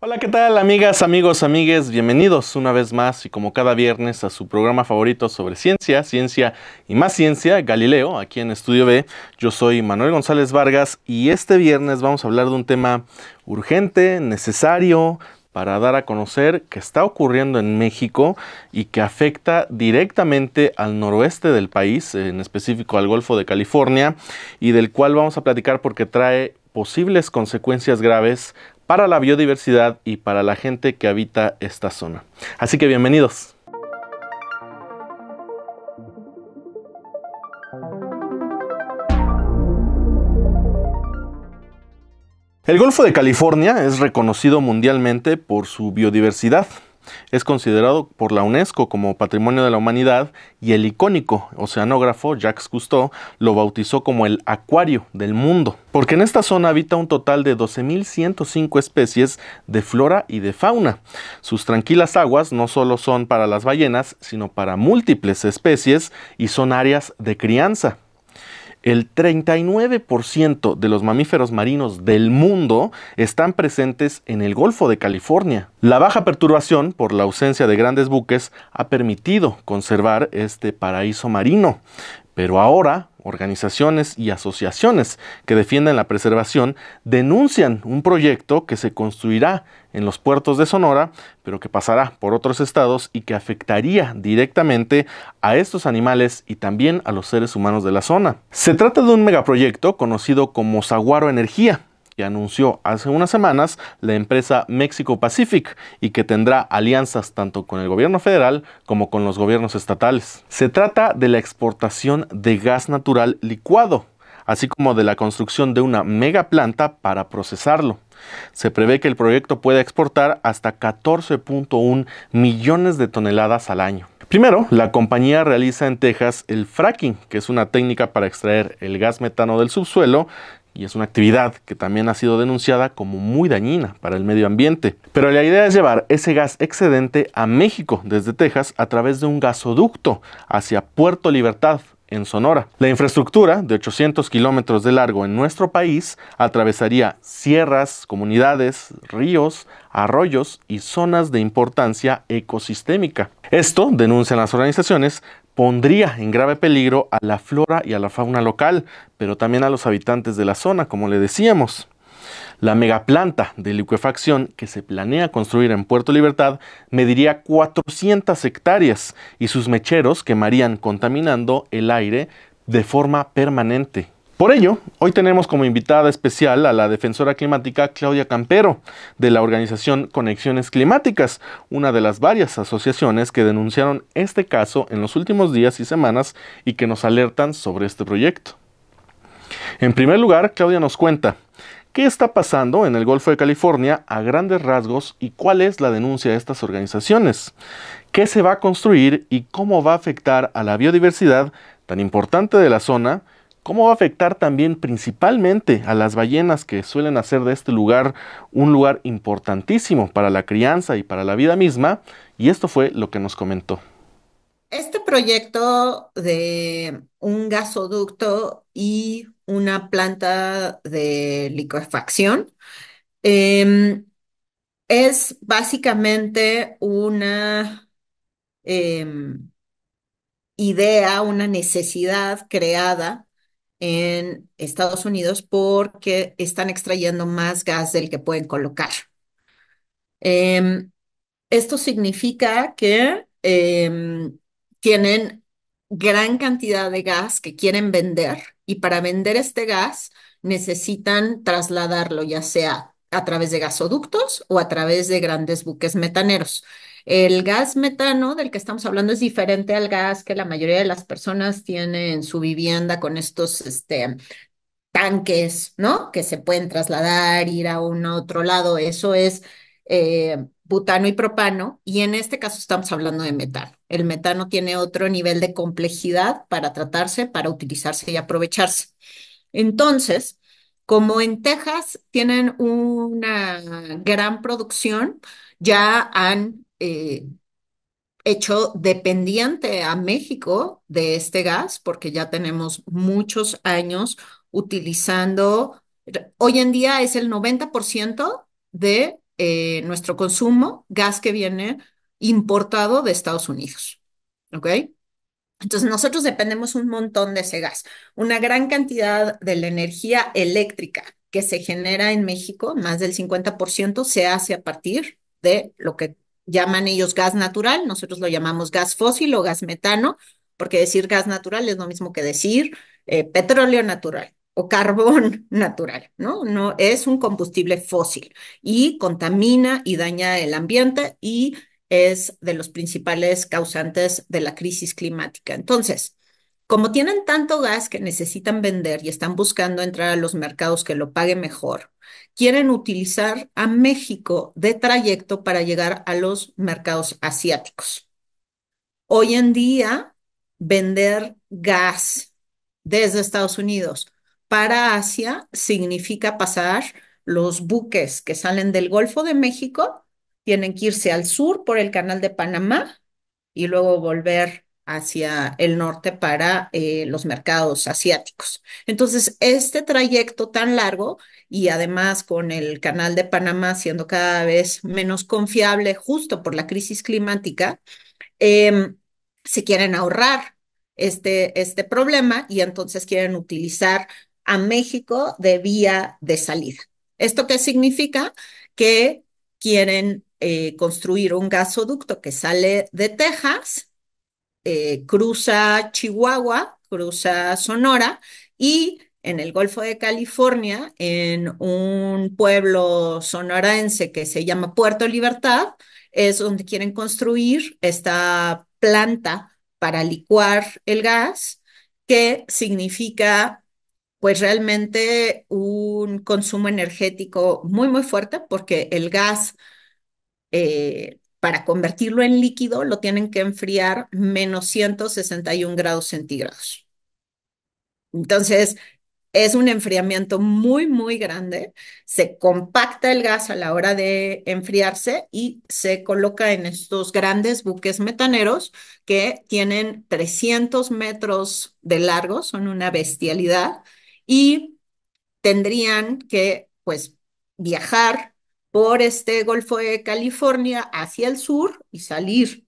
Hola, ¿qué tal amigas, amigos, amigues? Bienvenidos una vez más y como cada viernes a su programa favorito sobre ciencia, ciencia y más ciencia, Galileo, aquí en Estudio B. Yo soy Manuel González Vargas y este viernes vamos a hablar de un tema urgente, necesario, para dar a conocer que está ocurriendo en México y que afecta directamente al noroeste del país, en específico al Golfo de California, y del cual vamos a platicar porque trae posibles consecuencias graves para la biodiversidad y para la gente que habita esta zona. Así que bienvenidos. El Golfo de California es reconocido mundialmente por su biodiversidad. Es considerado por la UNESCO como Patrimonio de la Humanidad y el icónico oceanógrafo Jacques Cousteau lo bautizó como el acuario del mundo, porque en esta zona habita un total de 12.105 especies de flora y de fauna. Sus tranquilas aguas no solo son para las ballenas, sino para múltiples especies y son áreas de crianza. El 39% de los mamíferos marinos del mundo están presentes en el Golfo de California. La baja perturbación por la ausencia de grandes buques ha permitido conservar este paraíso marino. Pero ahora, organizaciones y asociaciones que defienden la preservación denuncian un proyecto que se construirá en los puertos de Sonora, pero que pasará por otros estados y que afectaría directamente a estos animales y también a los seres humanos de la zona. Se trata de un megaproyecto conocido como Saguaro Energía, que anunció hace unas semanas la empresa Mexico Pacific y que tendrá alianzas tanto con el gobierno federal como con los gobiernos estatales. Se trata de la exportación de gas natural licuado, así como de la construcción de una mega planta para procesarlo. Se prevé que el proyecto pueda exportar hasta 14.1 millones de toneladas al año. Primero, la compañía realiza en Texas el fracking, que es una técnica para extraer el gas metano del subsuelo y es una actividad que también ha sido denunciada como muy dañina para el medio ambiente. Pero la idea es llevar ese gas excedente a México desde Texas a través de un gasoducto hacia Puerto Libertad, en Sonora. La infraestructura de 800 kilómetros de largo en nuestro país atravesaría sierras, comunidades, ríos, arroyos y zonas de importancia ecosistémica. Esto, denuncian las organizaciones, pondría en grave peligro a la flora y a la fauna local, pero también a los habitantes de la zona, como le decíamos. La megaplanta de liquefacción que se planea construir en Puerto Libertad mediría 400 hectáreas y sus mecheros quemarían contaminando el aire de forma permanente. Por ello, hoy tenemos como invitada especial a la defensora climática Claudia Campero, de la organización Conexiones Climáticas, una de las varias asociaciones que denunciaron este caso en los últimos días y semanas y que nos alertan sobre este proyecto. En primer lugar, Claudia nos cuenta qué está pasando en el Golfo de California a grandes rasgos y cuál es la denuncia de estas organizaciones, qué se va a construir y cómo va a afectar a la biodiversidad tan importante de la zona, ¿Cómo va a afectar también principalmente a las ballenas que suelen hacer de este lugar un lugar importantísimo para la crianza y para la vida misma? Y esto fue lo que nos comentó. Este proyecto de un gasoducto y una planta de liquefacción em, es básicamente una em, idea, una necesidad creada en Estados Unidos porque están extrayendo más gas del que pueden colocar. Em, esto significa que em, tienen gran cantidad de gas que quieren vender y para vender este gas necesitan trasladarlo ya sea a través de gasoductos o a través de grandes buques metaneros. El gas metano del que estamos hablando es diferente al gas que la mayoría de las personas tiene en su vivienda con estos este, tanques, ¿no? Que se pueden trasladar, ir a un otro lado. Eso es eh, butano y propano, y en este caso estamos hablando de metano. El metano tiene otro nivel de complejidad para tratarse, para utilizarse y aprovecharse. Entonces, como en Texas tienen una gran producción, ya han eh, hecho dependiente a México de este gas, porque ya tenemos muchos años utilizando, er, hoy en día es el 90% de eh, nuestro consumo, gas que viene importado de Estados Unidos. ¿Ok? Entonces nosotros dependemos un montón de ese gas. Una gran cantidad de la energía eléctrica que se genera en México, más del 50%, se hace a partir de lo que llaman ellos gas natural, nosotros lo llamamos gas fósil o gas metano, porque decir gas natural es lo mismo que decir eh, petróleo natural o carbón natural, ¿no? No es un combustible fósil y contamina y daña el ambiente y es de los principales causantes de la crisis climática. Entonces, como tienen tanto gas que necesitan vender y están buscando entrar a los mercados que lo paguen mejor quieren utilizar a México de trayecto para llegar a los mercados asiáticos. Hoy en día, vender gas desde Estados Unidos para Asia significa pasar los buques que salen del Golfo de México, tienen que irse al sur por el Canal de Panamá y luego volver hacia el norte para eh, los mercados asiáticos. Entonces, este trayecto tan largo y además con el canal de Panamá siendo cada vez menos confiable justo por la crisis climática, em, se quieren ahorrar este, este problema y entonces quieren utilizar a México de vía de salida. ¿Esto qué significa? Que quieren eh, construir un gasoducto que sale de Texas eh, cruza Chihuahua, cruza Sonora y en el Golfo de California, en un pueblo sonorense que se llama Puerto Libertad, es donde quieren construir esta planta para licuar el gas, que significa pues realmente un consumo energético muy, muy fuerte, porque el gas eh, para convertirlo en líquido lo tienen que enfriar menos 161 grados centígrados. Entonces, es un enfriamiento muy, muy grande. Se compacta el gas a la hora de enfriarse y se coloca en estos grandes buques metaneros que tienen 300 metros de largo, son una bestialidad, y tendrían que, pues, viajar por este Golfo de California hacia el sur y salir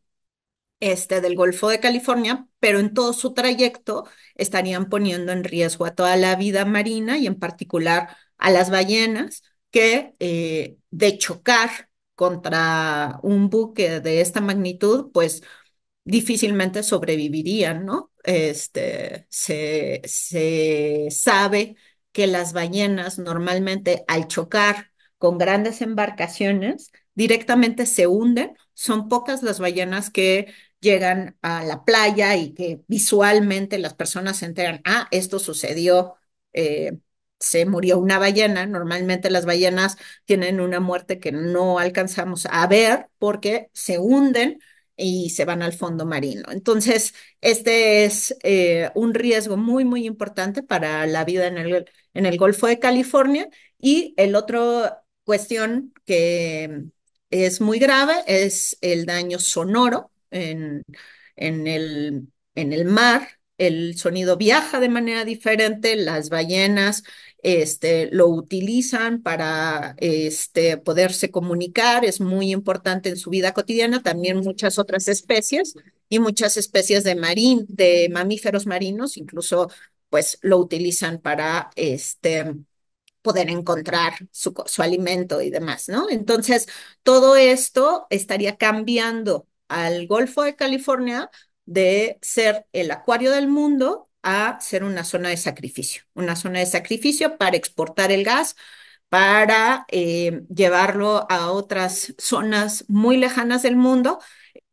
este, del Golfo de California, pero en todo su trayecto estarían poniendo en riesgo a toda la vida marina y en particular a las ballenas que eh, de chocar contra un buque de esta magnitud, pues difícilmente sobrevivirían, ¿no? Este, se, se sabe que las ballenas normalmente al chocar con grandes embarcaciones, directamente se hunden. Son pocas las ballenas que llegan a la playa y que visualmente las personas se enteran, ah, esto sucedió, eh, se murió una ballena. Normalmente las ballenas tienen una muerte que no alcanzamos a ver porque se hunden y se van al fondo marino. Entonces, este es eh, un riesgo muy, muy importante para la vida en el, en el Golfo de California. Y el otro cuestión que es muy grave es el daño sonoro en, en, el, en el mar. El sonido viaja de manera diferente, las ballenas este, lo utilizan para este, poderse comunicar, es muy importante en su vida cotidiana, también muchas otras especies y muchas especies de, marín, de mamíferos marinos, incluso pues lo utilizan para este, poder encontrar su, alimento y demás, ¿no? Entonces, todo esto estaría cambiando al Golfo de California de ser el acuario del mundo a ser una zona de sacrificio, una zona de sacrificio para exportar el gas, para eh, llevarlo a otras zonas muy lejanas del mundo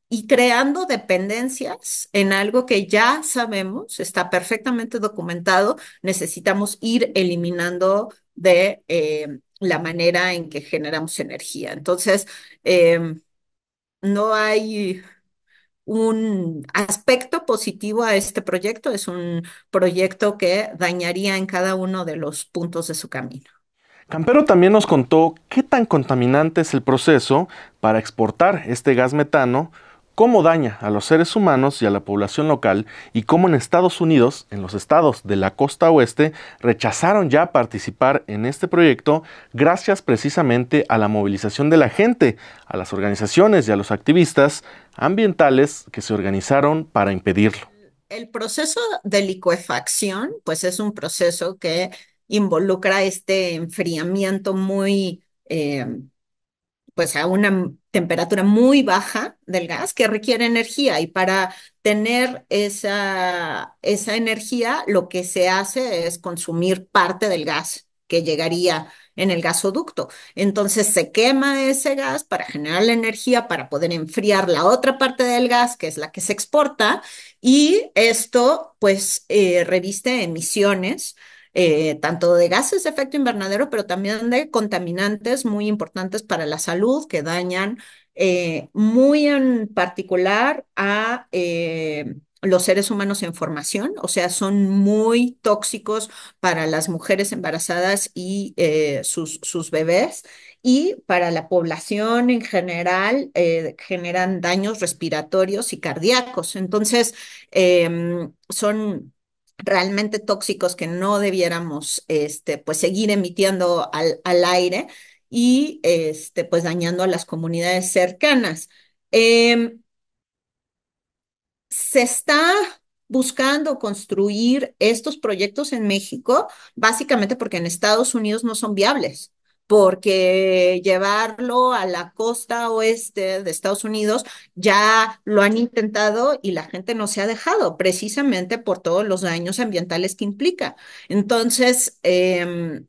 y creando dependencias en algo que ya sabemos, está perfectamente documentado, necesitamos ir eliminando de eh, la manera en que generamos energía. Entonces, eh, no hay un aspecto positivo a este proyecto, es un proyecto que dañaría en cada uno de los puntos de su camino. Campero también nos contó qué tan contaminante es el proceso para exportar este gas metano cómo daña a los seres humanos y a la población local y cómo en Estados Unidos, en los estados de la costa oeste, rechazaron ya participar en este proyecto gracias precisamente a la movilización de la gente, a las organizaciones y a los activistas ambientales que se organizaron para impedirlo. El proceso de licuefacción, pues es un proceso que involucra este enfriamiento muy, eh, pues a una temperatura muy baja del gas que requiere energía y para tener esa, energía lo que se hace es consumir parte del gas que llegaría en el gasoducto. Entonces se quema ese gas para generar la energía, para poder enfriar la otra parte del gas, que es la que se exporta, y esto pues eh, reviste emisiones eh, tanto de gases de efecto invernadero, pero también de contaminantes muy importantes para la salud que dañan eh, muy en particular a... Eh, los seres humanos en formación, o sea, son muy tóxicos para las mujeres embarazadas y sus, sus, bebés y para la población en general generan daños respiratorios y cardíacos. Entonces, em, son realmente tóxicos que no debiéramos este, pues seguir emitiendo al, aire y este, pues dañando a las comunidades cercanas. Em, se está buscando construir estos proyectos en México, básicamente porque en Estados Unidos no son viables porque llevarlo a la costa oeste de Estados Unidos ya lo han intentado y la gente no se ha dejado, precisamente por todos los daños ambientales que implica. Entonces, em,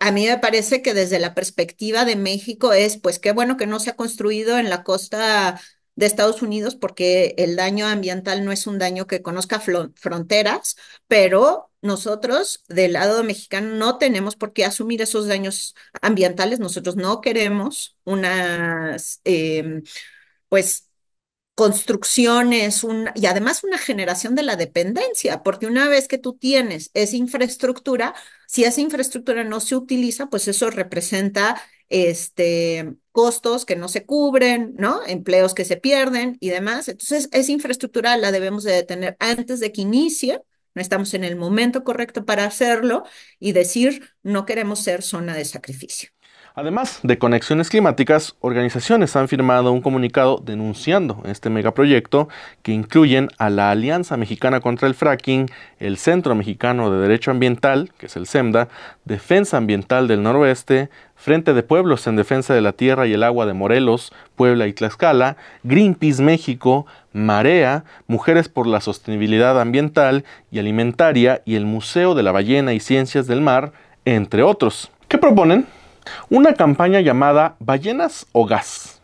a mí me parece que desde la perspectiva de México es, pues qué bueno que no se ha construido en la costa de Estados Unidos porque el daño ambiental no es un daño que conozca fronteras, pero nosotros del lado mexicano no tenemos por qué asumir esos daños ambientales. Nosotros no queremos unas, em, pues, construcciones y además una generación de la dependencia, porque una vez que tú tienes esa infraestructura, si esa infraestructura no se utiliza, pues eso representa este, costos que no se cubren, ¿no? Empleos que se pierden y demás. Entonces, es infraestructura la debemos de detener antes de que inicie. No estamos en el momento correcto para hacerlo y decir, no queremos ser zona de sacrificio. Además de conexiones climáticas, organizaciones han firmado un comunicado denunciando este megaproyecto que incluyen a la Alianza Mexicana contra el Fracking, el Centro Mexicano de Derecho Ambiental, que es el SEMDA, Defensa Ambiental del Noroeste, Frente de Pueblos en Defensa de la Tierra y el Agua de Morelos, Puebla y Tlaxcala, Greenpeace México, Marea, Mujeres por la Sostenibilidad Ambiental y Alimentaria y el Museo de la Ballena y Ciencias del Mar, entre otros. ¿Qué proponen? una campaña llamada Ballenas o Gas.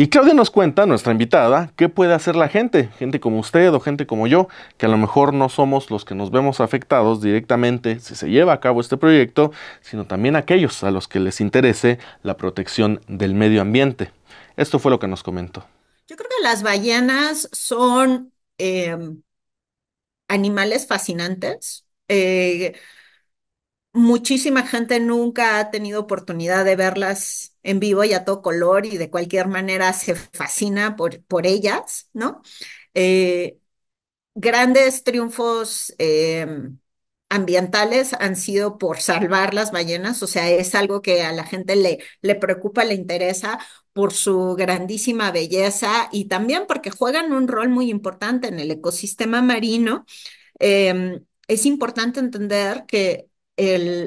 Y Claudia nos cuenta, nuestra invitada, qué puede hacer la gente, gente como usted o gente como yo, que a lo mejor no somos los que nos vemos afectados directamente si se lleva a cabo este proyecto, sino también aquellos a los que les interese la protección del medio ambiente. Esto fue lo que nos comentó. Yo creo que las ballenas son eh, animales fascinantes. Eh, Muchísima gente nunca ha tenido oportunidad de verlas en vivo y a todo color y de cualquier manera se fascina por, por ellas, ¿no? Eh, grandes triunfos em, ambientales han sido por salvar las ballenas, o sea, es algo que a la gente le, le preocupa, le interesa por su grandísima belleza y también porque juegan un rol muy importante en el ecosistema marino. Em, es importante entender que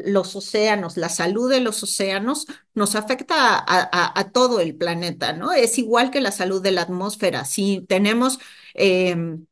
los océanos, la salud de los océanos nos afecta a, todo el planeta, ¿no? Es igual que la salud de la atmósfera. Si tenemos em,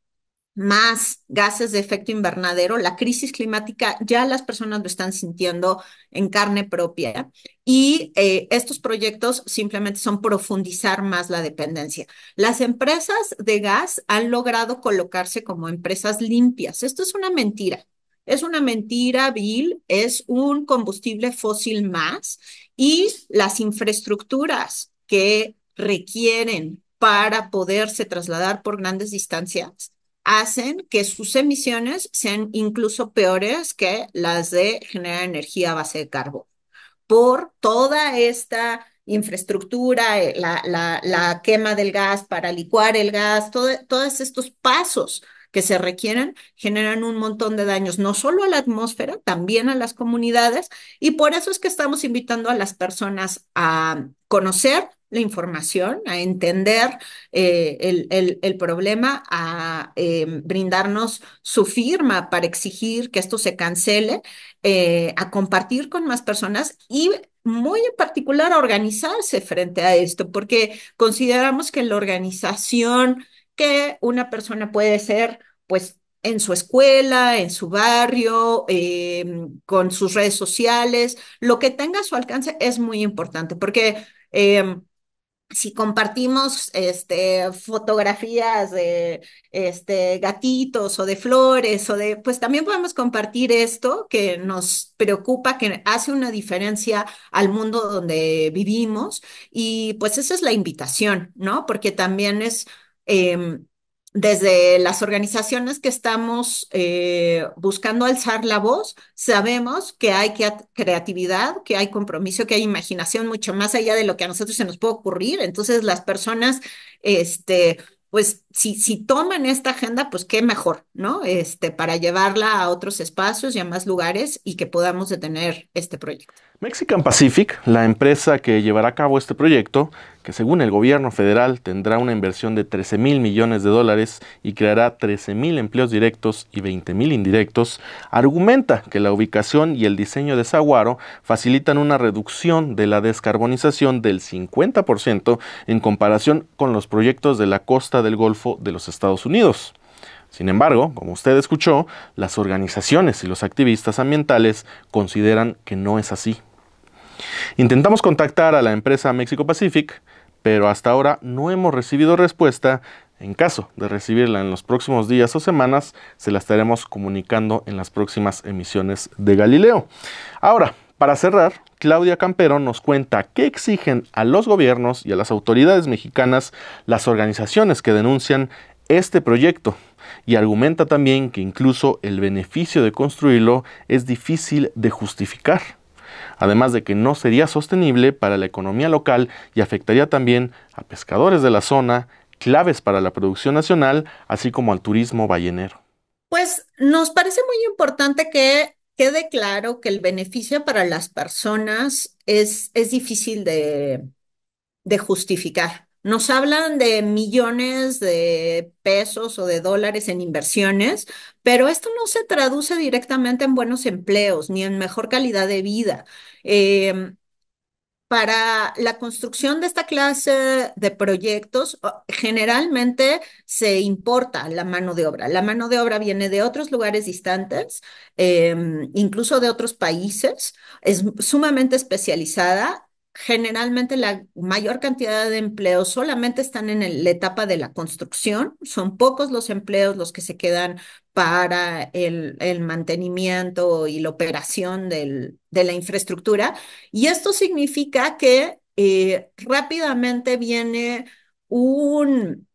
más gases de efecto invernadero, la crisis climática ya las personas lo están sintiendo en carne propia y eh, estos proyectos simplemente son profundizar más la dependencia. Las empresas de gas han logrado colocarse como empresas limpias. Esto es una mentira. Es una mentira vil, es un combustible fósil más y las infraestructuras que requieren para poderse trasladar por grandes distancias hacen que sus emisiones sean incluso peores que las de generar energía a base de carbón. Por toda esta infraestructura, eh, la, quema del gas para licuar el gas, todos estos pasos que se requieren generan un montón de daños, no solo a la atmósfera, también a las comunidades. Y por eso es que estamos invitando a las personas a conocer la información, a entender eh, el, problema, a em, brindarnos su firma para exigir que esto se cancele, eh, a compartir con más personas y muy en particular a organizarse frente a esto, porque consideramos que la organización que una persona puede ser, pues, en su escuela, en su barrio, eh, con sus redes sociales, lo que tenga a su alcance es muy importante, porque eh, si compartimos este, fotografías de este, gatitos o de flores o de, pues también podemos compartir esto que nos preocupa, que hace una diferencia al mundo donde vivimos y pues esa es la invitación, ¿no? Porque también es Em, desde las organizaciones que estamos eh, buscando alzar la voz, sabemos que hay creatividad, que hay compromiso, que hay imaginación mucho más allá de lo que a nosotros se nos puede ocurrir. Entonces las personas, este, pues si, si toman esta agenda, pues qué mejor, ¿no? Este, para llevarla a otros espacios y a más lugares y que podamos detener este proyecto. Mexican Pacific, la empresa que llevará a cabo este proyecto, que según el gobierno federal tendrá una inversión de 13 mil millones de dólares y creará 13 mil empleos directos y 20 mil indirectos, argumenta que la ubicación y el diseño de Saguaro facilitan una reducción de la descarbonización del 50% en comparación con los proyectos de la costa del Golfo de los Estados Unidos. Sin embargo, como usted escuchó, las organizaciones y los activistas ambientales consideran que no es así. Intentamos contactar a la empresa México Pacific, pero hasta ahora no hemos recibido respuesta. En caso de recibirla en los próximos días o semanas, se la estaremos comunicando en las próximas emisiones de Galileo. Ahora, para cerrar, Claudia Campero nos cuenta qué exigen a los gobiernos y a las autoridades mexicanas las organizaciones que denuncian este proyecto y argumenta también que incluso el beneficio de construirlo es difícil de justificar además de que no sería sostenible para la economía local y afectaría también a pescadores de la zona, claves para la producción nacional, así como al turismo ballenero. Pues nos parece muy importante que quede claro que el beneficio para las personas es, es difícil de justificar. Nos hablan de millones de pesos o de dólares en inversiones, pero esto no se traduce directamente en buenos empleos ni en mejor calidad de vida. Em, para la construcción de esta clase de proyectos, generalmente se importa la mano de obra. La mano de obra viene de otros lugares distantes, em, incluso de otros países. Es sumamente especializada generalmente la mayor cantidad de empleos solamente están en la etapa de la construcción, son pocos los empleos los que se quedan para el, mantenimiento y la operación de la infraestructura. Y esto significa que eh, rápidamente viene un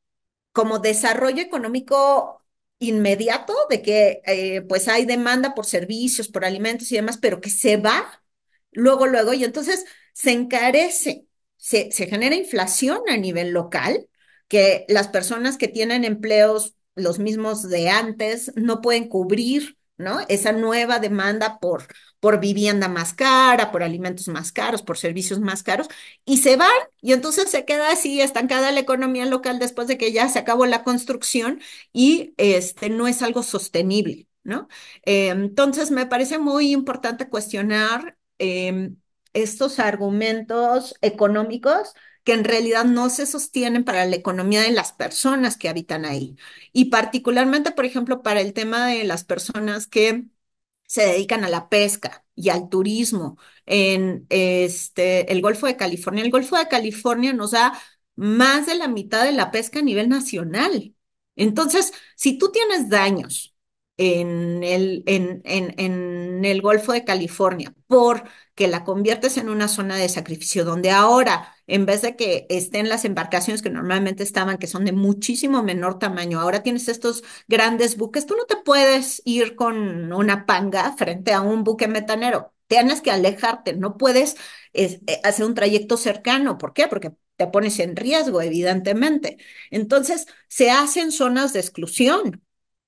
como desarrollo económico inmediato de que eh, pues hay demanda por servicios, por alimentos y demás, pero que se va luego, luego, y entonces se encarece, se, genera inflación a nivel local, que las personas que tienen empleos los mismos de antes no pueden cubrir ¿no? Esa nueva demanda por, por vivienda más cara, por alimentos más caros, por servicios más caros, y se van, y entonces se queda así estancada la economía local después de que ya se acabó la construcción y este, no es algo sostenible, ¿no? Eh, entonces, me parece muy importante cuestionar Em, estos argumentos económicos que en realidad no se sostienen para la economía de las personas que habitan ahí. Y particularmente, por ejemplo, para el tema de las personas que se dedican a la pesca y al turismo en este, el Golfo de California. El Golfo de California nos da más de la mitad de la pesca a nivel nacional. Entonces, si tú tienes daños en el, en, en, el Golfo de California, porque la conviertes en una zona de sacrificio, donde ahora, en vez de que estén las embarcaciones que normalmente estaban, que son de muchísimo menor tamaño, ahora tienes estos grandes buques, tú no te puedes ir con una panga frente a un buque metanero. Tienes que alejarte, no puedes eh, hacer un trayecto cercano. ¿Por qué? Porque te pones en riesgo, evidentemente. Entonces, se hacen zonas de exclusión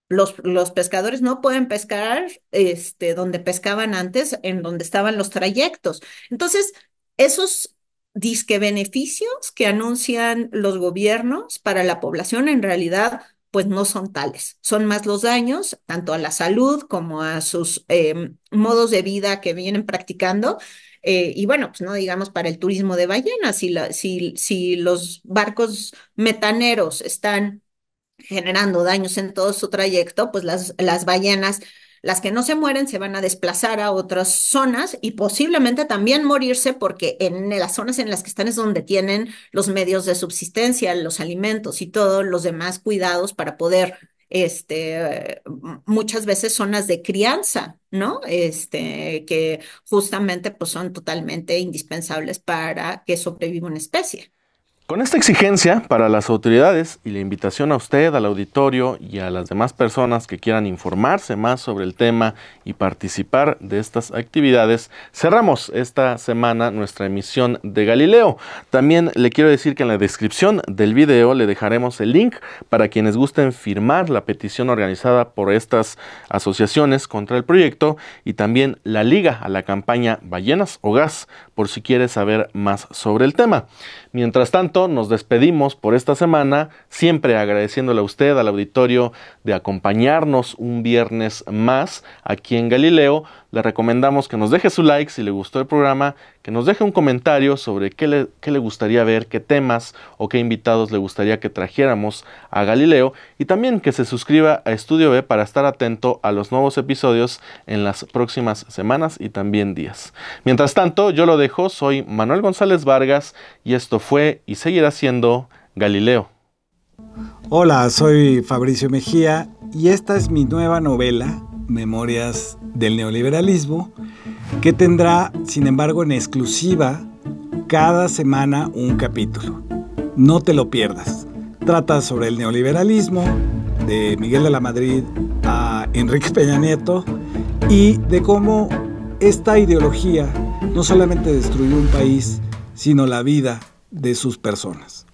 los, pescadores no pueden pescar este, donde pescaban antes, en donde estaban los trayectos. Entonces, esos disque beneficios que anuncian los gobiernos para la población en realidad pues no son tales, son más los daños tanto a la salud como a sus em, modos de vida que vienen practicando. Eh, y bueno, pues no digamos para el turismo de ballenas, la, si, si los barcos metaneros están generando daños en todo su trayecto, pues las, las ballenas, las que no se mueren, se van a desplazar a otras zonas y posiblemente también morirse porque en las zonas en las que están es donde tienen los medios de subsistencia, los alimentos y todos los demás cuidados para poder este, muchas veces zonas de crianza, ¿no? Este, que justamente pues son totalmente indispensables para que sobreviva una especie. Con esta exigencia para las autoridades y la invitación a usted, al auditorio y a las demás personas que quieran informarse más sobre el tema y participar de estas actividades, cerramos esta semana nuestra emisión de Galileo. También le quiero decir que en la descripción del video le dejaremos el link para quienes gusten firmar la petición organizada por estas asociaciones contra el proyecto y también la liga a la campaña Ballenas o Gas por si quiere saber más sobre el tema. Mientras tanto, nos despedimos por esta semana, siempre agradeciéndole a usted, al auditorio, de acompañarnos un viernes más aquí en Galileo le recomendamos que nos deje su like si le gustó el programa, que nos deje un comentario sobre qué le, gustaría ver, qué temas o qué invitados le gustaría que trajéramos a Galileo y también que se suscriba a Estudio B para estar atento a los nuevos episodios en las próximas semanas y también días. Mientras tanto, yo lo dejo, soy Manuel González Vargas y esto fue y seguirá siendo Galileo. Hola, soy Fabricio Mejía y esta es mi nueva novela Memorias del Neoliberalismo, que tendrá, sin embargo, en exclusiva cada semana un capítulo. No te lo pierdas. Trata sobre el neoliberalismo, de Miguel de la Madrid a Enrique Peña Nieto, y de cómo esta ideología no solamente destruyó un país, sino la vida de sus personas.